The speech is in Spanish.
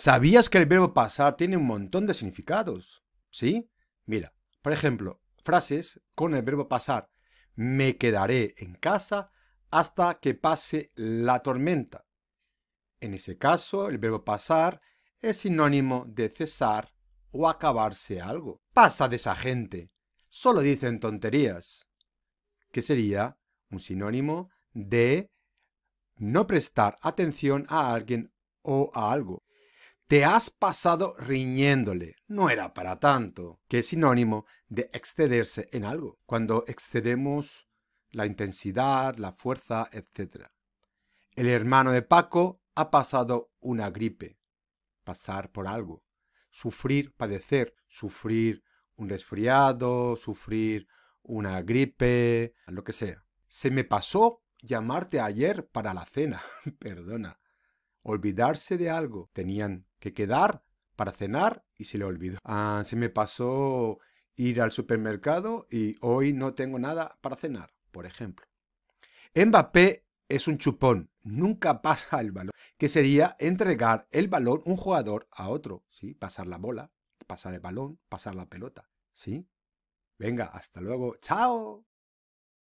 ¿Sabías que el verbo pasar tiene un montón de significados? ¿Sí? Mira, por ejemplo, frases con el verbo pasar. Me quedaré en casa hasta que pase la tormenta. En ese caso, el verbo pasar es sinónimo de cesar o acabarse algo. Pasa de esa gente. Solo dicen tonterías. Que sería un sinónimo de no prestar atención a alguien o a algo. Te has pasado riñéndole. No era para tanto, que es sinónimo de excederse en algo, cuando excedemos la intensidad, la fuerza, etc. El hermano de Paco ha pasado una gripe. Pasar por algo. Sufrir, padecer. Sufrir un resfriado, sufrir una gripe, lo que sea. Se me pasó llamarte ayer para la cena. Perdona olvidarse de algo. Tenían que quedar para cenar y se le olvidó. Ah, se me pasó ir al supermercado y hoy no tengo nada para cenar, por ejemplo. Mbappé es un chupón, nunca pasa el balón, que sería entregar el balón un jugador a otro, ¿sí? Pasar la bola, pasar el balón, pasar la pelota, ¿sí? Venga, hasta luego, chao.